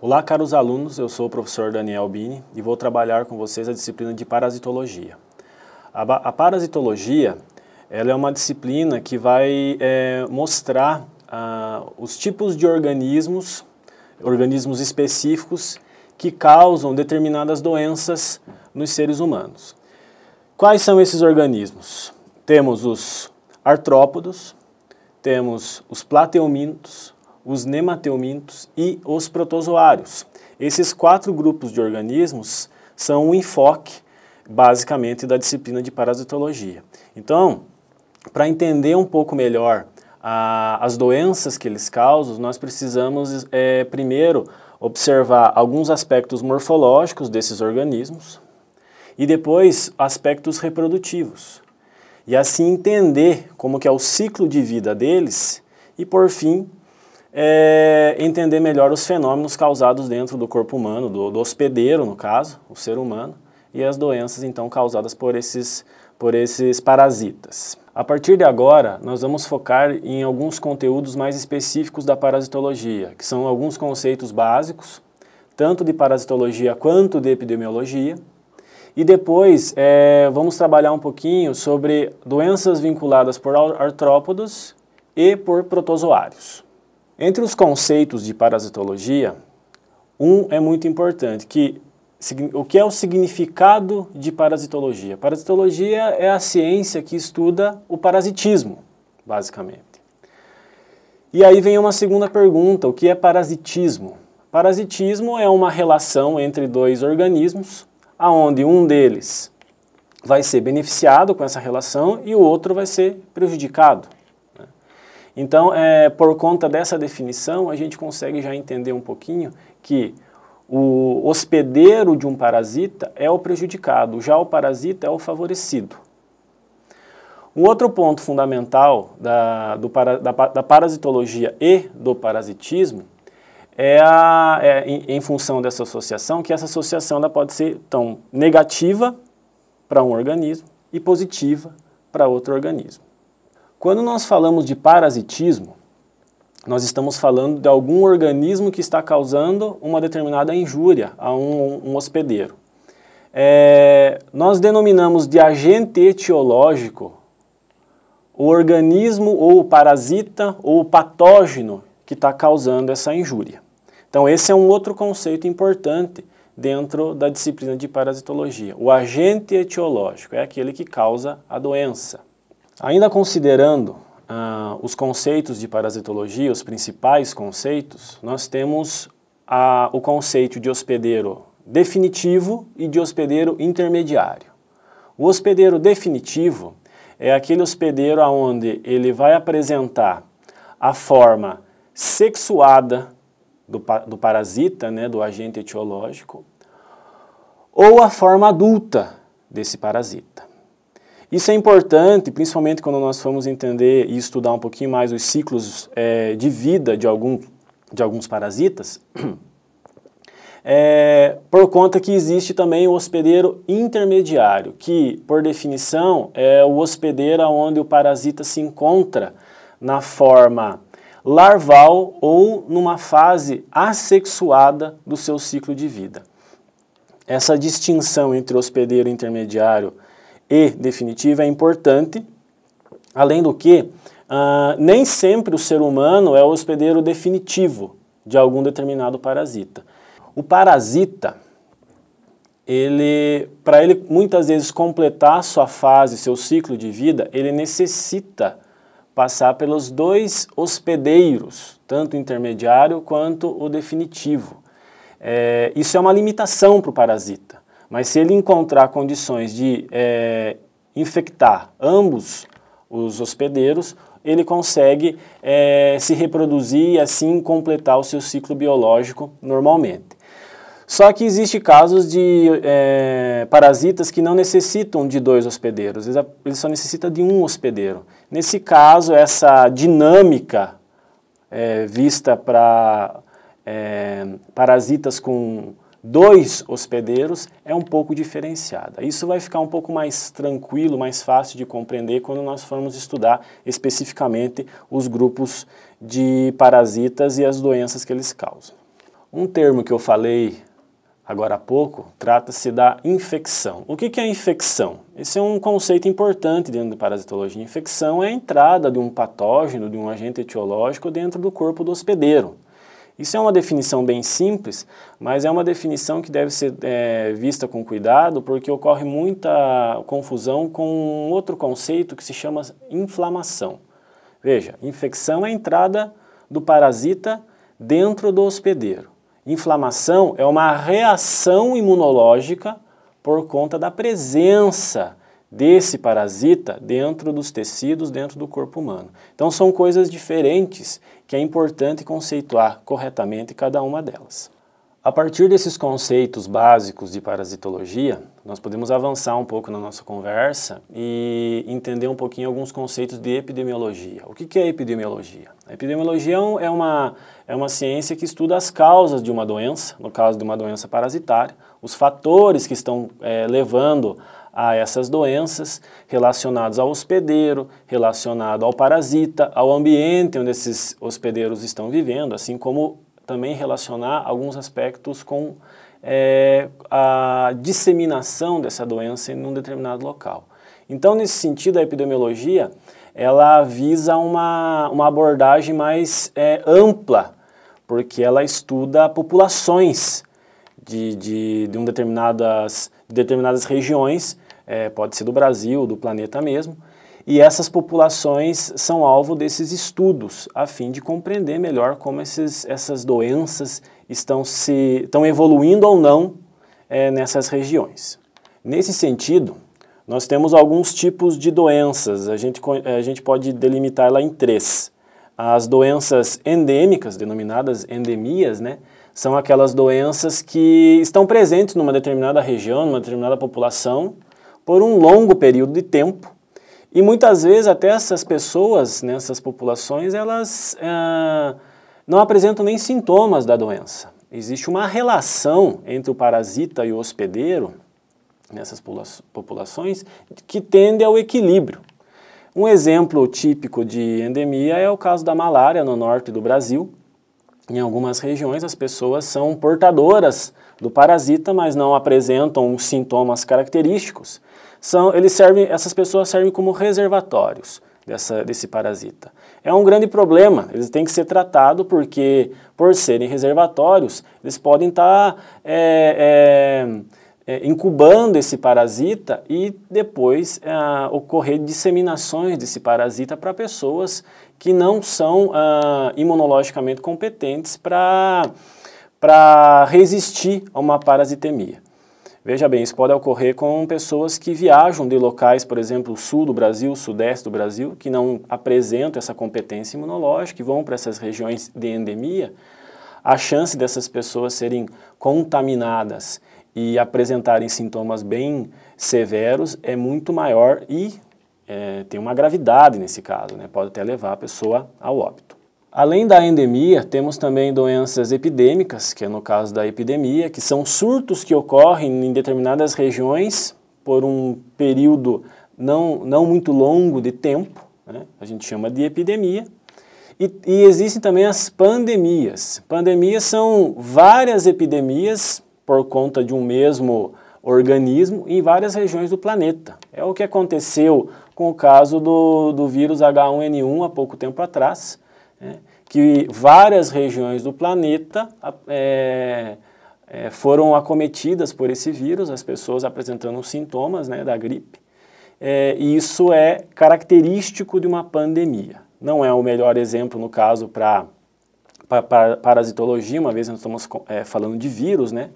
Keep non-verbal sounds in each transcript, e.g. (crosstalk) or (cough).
Olá, caros alunos, eu sou o professor Daniel Bini e vou trabalhar com vocês a disciplina de parasitologia. A, a parasitologia ela é uma disciplina que vai é, mostrar ah, os tipos de organismos, organismos específicos, que causam determinadas doenças nos seres humanos. Quais são esses organismos? Temos os artrópodos, temos os plateumintos, os nemateumintos e os protozoários. Esses quatro grupos de organismos são o enfoque, basicamente, da disciplina de parasitologia. Então, para entender um pouco melhor a, as doenças que eles causam, nós precisamos é, primeiro observar alguns aspectos morfológicos desses organismos e depois aspectos reprodutivos. E assim entender como que é o ciclo de vida deles e, por fim, é, entender melhor os fenômenos causados dentro do corpo humano, do, do, hospedeiro, no caso, o ser humano, e as doenças, então, causadas por esses, por esses parasitas. A partir de agora, nós vamos focar em alguns conteúdos mais específicos da parasitologia, que são alguns conceitos básicos, tanto de parasitologia quanto de epidemiologia, e depois é, vamos trabalhar um pouquinho sobre doenças vinculadas por artrópodos e por protozoários. Entre os conceitos de parasitologia, um é muito importante, que o que é o significado de parasitologia? Parasitologia é a ciência que estuda o parasitismo, basicamente. E aí vem uma segunda pergunta, o que é parasitismo? Parasitismo é uma relação entre dois organismos, aonde um deles vai ser beneficiado com essa relação e o outro vai ser prejudicado. Então, é, por conta dessa definição, a gente consegue já entender um pouquinho que o hospedeiro de um parasita é o prejudicado, já o parasita é o favorecido. Um outro ponto fundamental da, do, da, da parasitologia e do parasitismo é, a, é em, em, função dessa associação, que essa associação ela pode ser tão negativa para um organismo e positiva para outro organismo. Quando nós falamos de parasitismo, nós estamos falando de algum organismo que está causando uma determinada injúria a um, um hospedeiro. É, nós denominamos de agente etiológico o organismo ou o parasita ou o patógeno que está causando essa injúria. Então, esse é um outro conceito importante dentro da disciplina de parasitologia. O agente etiológico é aquele que causa a doença. Ainda considerando ah, os conceitos de parasitologia, os principais conceitos, nós temos ah, o conceito de hospedeiro definitivo e de hospedeiro intermediário. O hospedeiro definitivo é aquele hospedeiro aonde ele vai apresentar a forma sexuada do, do parasita, né, do agente etiológico, ou a forma adulta desse parasita. Isso é importante, principalmente quando nós formos entender e estudar um pouquinho mais os ciclos é, de vida de, algum, de alguns parasitas, (clears throat) é, por conta que existe também o hospedeiro intermediário, que, por definição, é o hospedeiro onde o parasita se encontra na forma larval ou numa fase assexuada do seu ciclo de vida. Essa distinção entre hospedeiro intermediário e e definitiva é importante, além do que, uh, nem sempre o ser humano é o hospedeiro definitivo de algum determinado parasita. O parasita, ele, para ele muitas vezes completar sua fase, seu ciclo de vida, ele necessita passar pelos dois hospedeiros, tanto o intermediário quanto o definitivo. É, isso é uma limitação para o parasita. Mas se ele encontrar condições de é, infectar ambos os hospedeiros, ele consegue é, se reproduzir e assim completar o seu ciclo biológico normalmente. Só que existem casos de é, parasitas que não necessitam de dois hospedeiros, eles só necessitam de um hospedeiro. Nesse caso, essa dinâmica é, vista para é, parasitas com dois hospedeiros é um pouco diferenciada. Isso vai ficar um pouco mais tranquilo, mais fácil de compreender quando nós formos estudar especificamente os grupos de parasitas e as doenças que eles causam. Um termo que eu falei agora há pouco trata-se da infecção. O que é infecção? Esse é um conceito importante dentro da parasitologia. Infecção é a entrada de um patógeno, de um agente etiológico dentro do corpo do hospedeiro. Isso é uma definição bem simples, mas é uma definição que deve ser é, vista com cuidado, porque ocorre muita confusão com outro conceito que se chama inflamação. Veja, infecção é a entrada do parasita dentro do hospedeiro. Inflamação é uma reação imunológica por conta da presença desse parasita dentro dos tecidos, dentro do corpo humano. Então são coisas diferentes que é importante conceituar corretamente cada uma delas. A partir desses conceitos básicos de parasitologia, nós podemos avançar um pouco na nossa conversa e entender um pouquinho alguns conceitos de epidemiologia. O que, é epidemiologia? A epidemiologia é, é uma, é uma ciência que estuda as causas de uma doença, no caso de uma doença parasitária, os fatores que estão é, levando a essas doenças relacionados ao hospedeiro, relacionado ao parasita, ao ambiente onde esses hospedeiros estão vivendo, assim como também relacionar alguns aspectos com é, a disseminação dessa doença em um determinado local. Então, nesse sentido, a epidemiologia ela visa uma, uma abordagem mais é, ampla, porque ela estuda populações de, de, de um determinadas, determinadas regiões, é, pode ser do Brasil, do planeta mesmo, e essas populações são alvo desses estudos, a fim de compreender melhor como esses, essas doenças estão, se, estão evoluindo ou não é, nessas regiões. Nesse sentido, nós temos alguns tipos de doenças, a gente, eh, a gente pode delimitá-la em três. As doenças endêmicas, denominadas endemias, né, são aquelas doenças que estão presentes numa determinada região, numa determinada população, por um longo período de tempo, e muitas vezes até essas pessoas, nessas né, populações, elas eh, não apresentam nem sintomas da doença. Existe uma relação entre o parasita e o hospedeiro nessas populações que tende ao equilíbrio. Um exemplo típico de endemia é o caso da malária no norte do Brasil, em algumas regiões as pessoas são portadoras do parasita, mas não apresentam sintomas característicos. São, eles servem, essas pessoas servem como reservatórios dessa, desse parasita. É um grande problema, eles têm que ser tratados porque, por serem reservatórios, eles podem estar tá, é, é, é, incubando esse parasita e depois é, ocorrer disseminações desse parasita para pessoas que não são ah, imunologicamente competentes para resistir a uma parasitemia. Veja bem, isso pode ocorrer com pessoas que viajam de locais, por exemplo, sul do Brasil, sudeste do Brasil, que não apresentam essa competência imunológica e vão para essas regiões de endemia, a chance dessas pessoas serem contaminadas e apresentarem sintomas bem severos é muito maior e é, tem uma gravidade nesse caso, né? pode até levar a pessoa ao óbito. Além da endemia, temos também doenças epidêmicas, que é no caso da epidemia, que são surtos que ocorrem em determinadas regiões por um período não, não muito longo de tempo, né? a gente chama de epidemia. E, e existem também as pandemias. Pandemias são várias epidemias por conta de um mesmo organismo em várias regiões do planeta. É o que aconteceu com o caso do, do vírus H1N1 há pouco tempo atrás, né, que várias regiões do planeta é, é, foram acometidas por esse vírus, as pessoas apresentando sintomas né, da gripe. É, e isso é característico de uma pandemia. Não é o melhor exemplo, no caso, para parasitologia, uma vez nós estamos é, falando de vírus, né?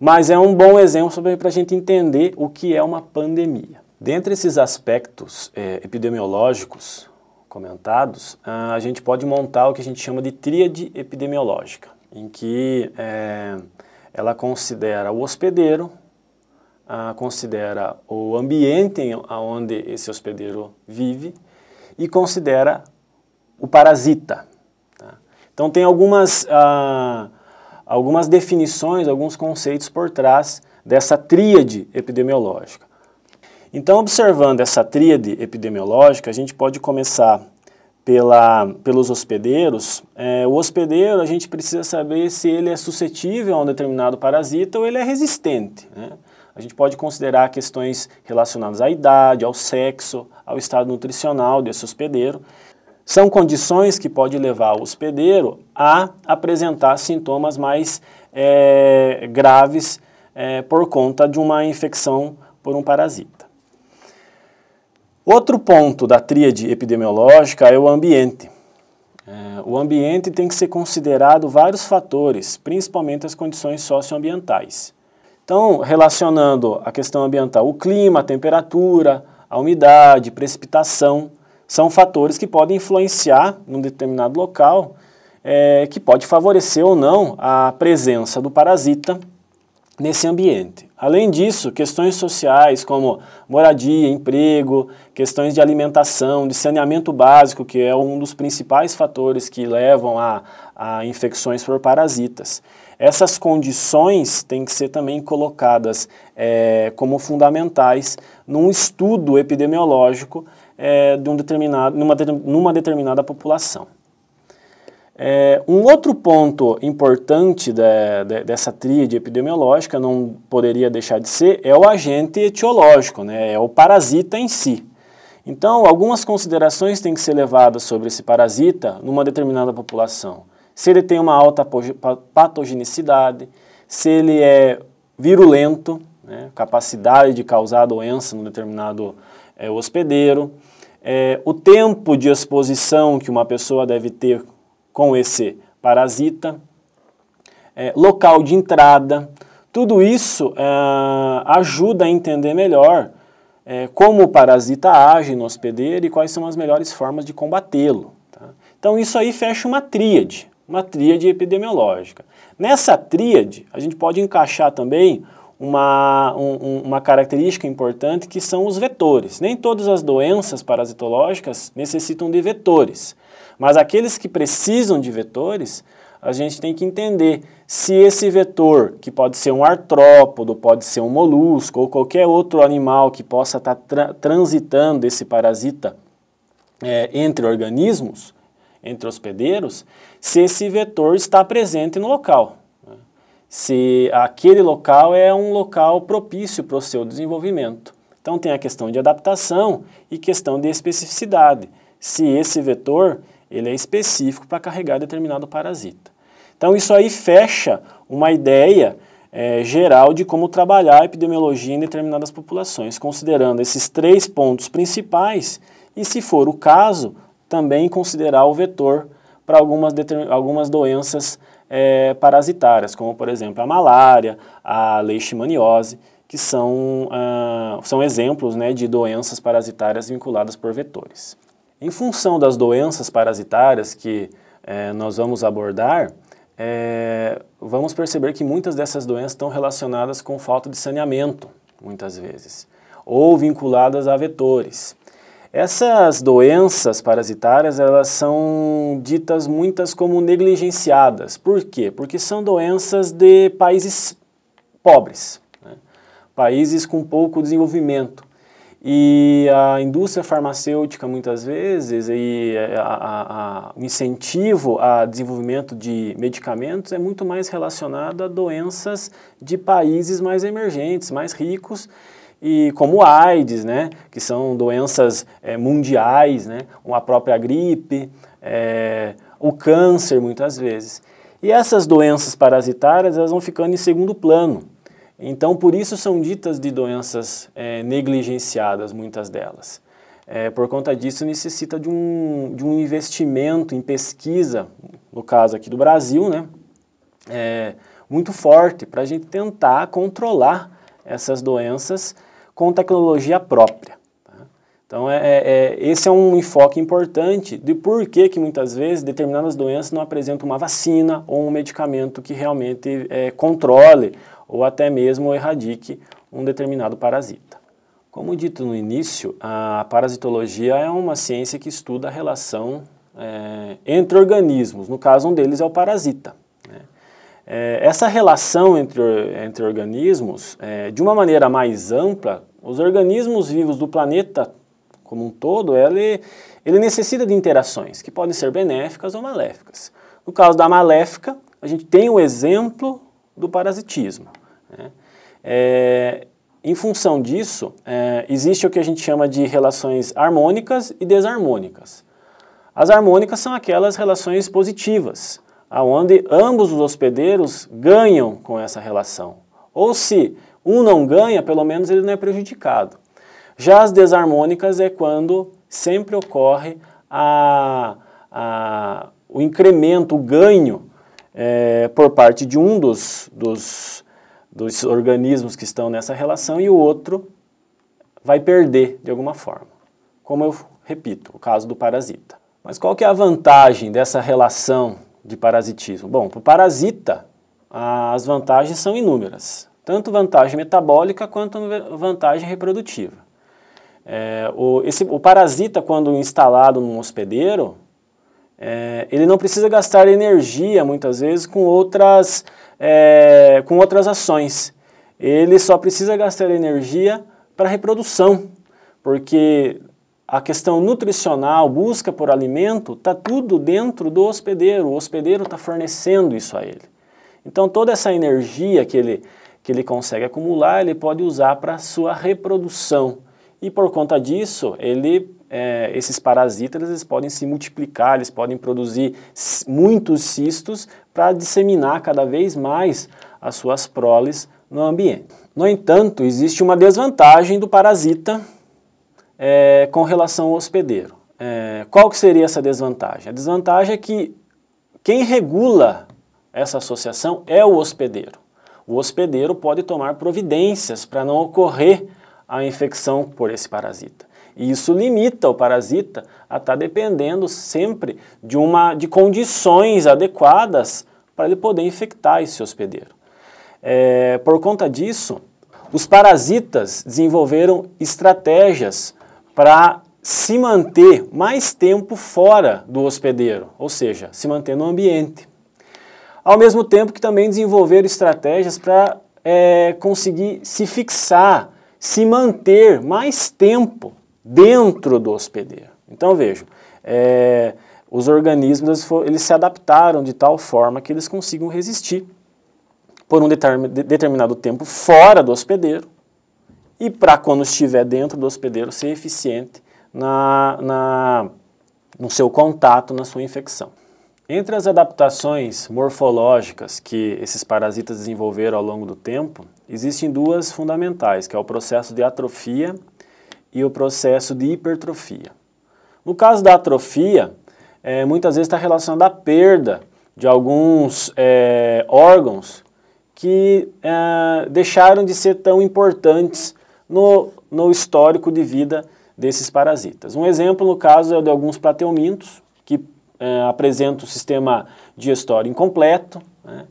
mas é um bom exemplo para a gente entender o que é uma pandemia. Dentre esses aspectos é, epidemiológicos comentados, ah, a gente pode montar o que a gente chama de tríade epidemiológica, em que é, ela considera o hospedeiro, a, considera o ambiente onde esse hospedeiro vive e considera o parasita. Tá? Então tem algumas... Ah, algumas definições, alguns conceitos por trás dessa tríade epidemiológica. Então, observando essa tríade epidemiológica, a gente pode começar pela, pelos hospedeiros. É, o hospedeiro, a gente precisa saber se ele é suscetível a um determinado parasita ou ele é resistente. Né? A gente pode considerar questões relacionadas à idade, ao sexo, ao estado nutricional desse hospedeiro. São condições que podem levar o hospedeiro a apresentar sintomas mais é, graves é, por conta de uma infecção por um parasita. Outro ponto da tríade epidemiológica é o ambiente. É, o ambiente tem que ser considerado vários fatores, principalmente as condições socioambientais. Então, relacionando a questão ambiental, o clima, a temperatura, a umidade, precipitação, são fatores que podem influenciar num determinado local, é, que pode favorecer ou não a presença do parasita nesse ambiente. Além disso, questões sociais como moradia, emprego, questões de alimentação, de saneamento básico, que é um dos principais fatores que levam a, a infecções por parasitas. Essas condições têm que ser também colocadas é, como fundamentais num estudo epidemiológico é, de um determinado, numa, numa determinada população. É, um outro ponto importante de, de, dessa tríade epidemiológica, não poderia deixar de ser, é o agente etiológico, né, é o parasita em si. Então, algumas considerações têm que ser levadas sobre esse parasita numa determinada população. Se ele tem uma alta patogenicidade, se ele é virulento, né, capacidade de causar doença no determinado é, hospedeiro, é, o tempo de exposição que uma pessoa deve ter com esse parasita, é, local de entrada, tudo isso é, ajuda a entender melhor é, como o parasita age no hospedeiro e quais são as melhores formas de combatê-lo. Tá? Então isso aí fecha uma tríade, uma tríade epidemiológica. Nessa tríade, a gente pode encaixar também uma, um, uma característica importante que são os vetores. Nem todas as doenças parasitológicas necessitam de vetores, mas aqueles que precisam de vetores, a gente tem que entender se esse vetor, que pode ser um artrópodo, pode ser um molusco ou qualquer outro animal que possa estar tá tra transitando esse parasita é, entre organismos, entre hospedeiros, se esse vetor está presente no local se aquele local é um local propício para o seu desenvolvimento. Então tem a questão de adaptação e questão de especificidade, se esse vetor ele é específico para carregar determinado parasita. Então isso aí fecha uma ideia é, geral de como trabalhar a epidemiologia em determinadas populações, considerando esses três pontos principais e, se for o caso, também considerar o vetor para algumas, algumas doenças é, parasitárias, como por exemplo a malária, a leishmaniose, que são, ah, são exemplos né, de doenças parasitárias vinculadas por vetores. Em função das doenças parasitárias que é, nós vamos abordar, é, vamos perceber que muitas dessas doenças estão relacionadas com falta de saneamento, muitas vezes, ou vinculadas a vetores. Essas doenças parasitárias, elas são ditas muitas como negligenciadas. Por quê? Porque são doenças de países pobres, né? países com pouco desenvolvimento. E a indústria farmacêutica, muitas vezes, e eh, a, a, a, o incentivo a desenvolvimento de medicamentos é muito mais relacionado a doenças de países mais emergentes, mais ricos, e como a AIDS, né, que são doenças é, mundiais, né, a própria gripe, é, o câncer muitas vezes. E essas doenças parasitárias elas vão ficando em segundo plano. Então, por isso são ditas de doenças é, negligenciadas, muitas delas. É, por conta disso, necessita de um, de um investimento em pesquisa, no caso aqui do Brasil, né, muito forte, para a gente tentar controlar essas doenças com tecnologia própria. Tá? Então, é, é, é, esse é um enfoque importante de por que, que muitas vezes determinadas doenças não apresentam uma vacina ou um medicamento que realmente é, controle ou até mesmo erradique um determinado parasita. Como dito no início, a parasitologia é uma ciência que estuda a relação é, entre organismos. No caso, um deles é o parasita. Né? É, essa relação entre, entre organismos, é, de uma maneira mais ampla, os organismos vivos do planeta como um todo, ele, ele necessita de interações que podem ser benéficas ou maléficas. No caso da maléfica, a gente tem o exemplo do parasitismo. Né? É, em função disso, é, existe o que a gente chama de relações harmônicas e desarmônicas. As harmônicas são aquelas relações positivas, onde ambos os hospedeiros ganham com essa relação. Ou se um não ganha, pelo menos ele não é prejudicado. Já as desarmônicas é quando sempre ocorre a, a, o incremento, o ganho é, por parte de um dos, dos, dos organismos que estão nessa relação e o outro vai perder de alguma forma. Como eu repito, o caso do parasita. Mas qual que é a vantagem dessa relação de parasitismo? Bom, para o parasita, as vantagens são inúmeras tanto vantagem metabólica quanto vantagem reprodutiva. É, o, esse, o parasita, quando instalado num hospedeiro, é, ele não precisa gastar energia, muitas vezes, com outras, é, com outras ações. Ele só precisa gastar energia para reprodução, porque a questão nutricional, busca por alimento, está tudo dentro do hospedeiro. O hospedeiro está fornecendo isso a ele. Então, toda essa energia que ele que ele consegue acumular, ele pode usar para sua reprodução. E por conta disso, ele, é, esses parasitas eles podem se multiplicar, eles podem produzir muitos cistos para disseminar cada vez mais as suas proles no ambiente. No entanto, existe uma desvantagem do parasita é, com relação ao hospedeiro. É, qual que seria essa desvantagem? A desvantagem é que quem regula essa associação é o hospedeiro o hospedeiro pode tomar providências para não ocorrer a infecção por esse parasita. E isso limita o parasita a estar tá dependendo sempre de uma de condições adequadas para ele poder infectar esse hospedeiro. É, por conta disso, os parasitas desenvolveram estratégias para se manter mais tempo fora do hospedeiro, ou seja, se manter no ambiente ao mesmo tempo que também desenvolver estratégias para é, conseguir se fixar, se manter mais tempo dentro do hospedeiro. Então vejam, é, os organismos eles se adaptaram de tal forma que eles consigam resistir por um determinado tempo fora do hospedeiro e para quando estiver dentro do hospedeiro ser eficiente na, na, no seu contato, na sua infecção. Entre as adaptações morfológicas que esses parasitas desenvolveram ao longo do tempo, existem duas fundamentais, que é o processo de atrofia e o processo de hipertrofia. No caso da atrofia, é, muitas vezes está relacionada à perda de alguns é, órgãos que é, deixaram de ser tão importantes no, no histórico de vida desses parasitas. Um exemplo, no caso, é o de alguns plateumintos, é, apresenta o sistema digestório incompleto, né?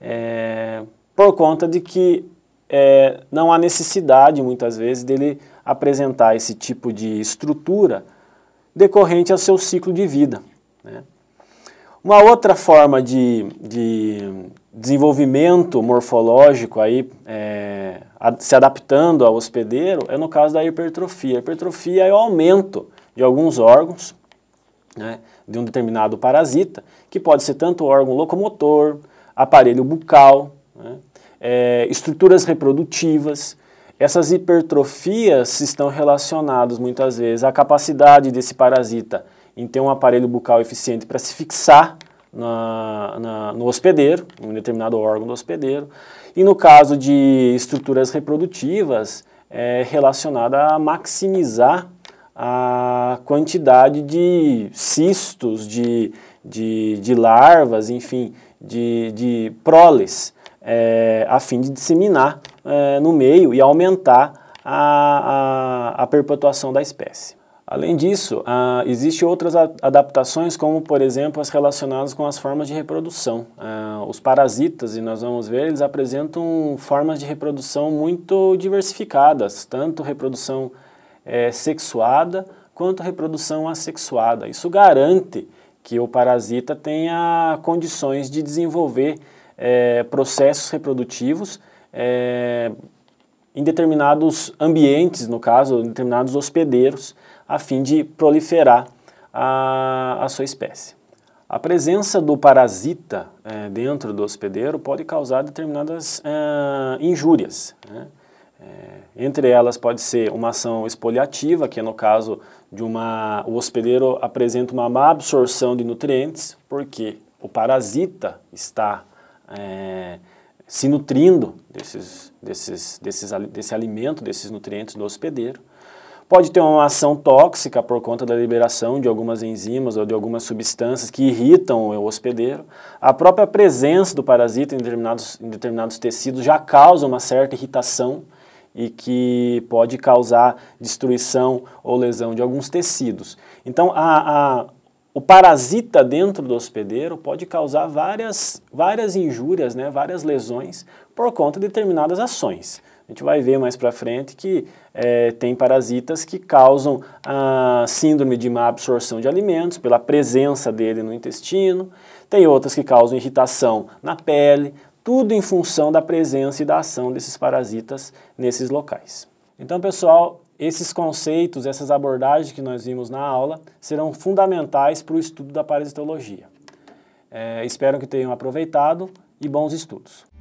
é, por conta de que é, não há necessidade, muitas vezes, dele apresentar esse tipo de estrutura decorrente ao seu ciclo de vida. Né? Uma outra forma de, de desenvolvimento morfológico aí, é, se adaptando ao hospedeiro é no caso da hipertrofia. A hipertrofia é o aumento de alguns órgãos né, de um determinado parasita, que pode ser tanto órgão locomotor, aparelho bucal, né, é, estruturas reprodutivas. Essas hipertrofias estão relacionadas muitas vezes à capacidade desse parasita em ter um aparelho bucal eficiente para se fixar na, na, no hospedeiro, em um determinado órgão do hospedeiro. E no caso de estruturas reprodutivas, é relacionada a maximizar a quantidade de cistos, de, de, de larvas, enfim, de, de proles, é, eh, a fim de disseminar é, no meio e aumentar a, a, a perpetuação da espécie. Além disso, ah, existem outras adaptações, como por exemplo as relacionadas com as formas de reprodução. Ah, os parasitas, e nós vamos ver, eles apresentam formas de reprodução muito diversificadas, tanto reprodução é, sexuada quanto à reprodução assexuada. Isso garante que o parasita tenha condições de desenvolver é, processos reprodutivos é, em determinados ambientes, no caso, em determinados hospedeiros, a fim de proliferar a, a sua espécie. A presença do parasita é, dentro do hospedeiro pode causar determinadas é, injúrias. Né? É, entre elas pode ser uma ação espoliativa, que é no caso de uma o hospedeiro apresenta uma má absorção de nutrientes, porque o parasita está é, se nutrindo desses, desses, desses, desse alimento, desses nutrientes do hospedeiro. Pode ter uma ação tóxica por conta da liberação de algumas enzimas ou de algumas substâncias que irritam o hospedeiro. A própria presença do parasita em determinados, em determinados tecidos já causa uma certa irritação e que pode causar destruição ou lesão de alguns tecidos. Então, a, a, o parasita dentro do hospedeiro pode causar várias, várias injúrias, né, várias lesões por conta de determinadas ações. A gente vai ver mais para frente que é, tem parasitas que causam a síndrome de má absorção de alimentos pela presença dele no intestino, tem outras que causam irritação na pele, tudo em função da presença e da ação desses parasitas nesses locais. Então, pessoal, esses conceitos, essas abordagens que nós vimos na aula serão fundamentais para o estudo da parasitologia. É, espero que tenham aproveitado e bons estudos.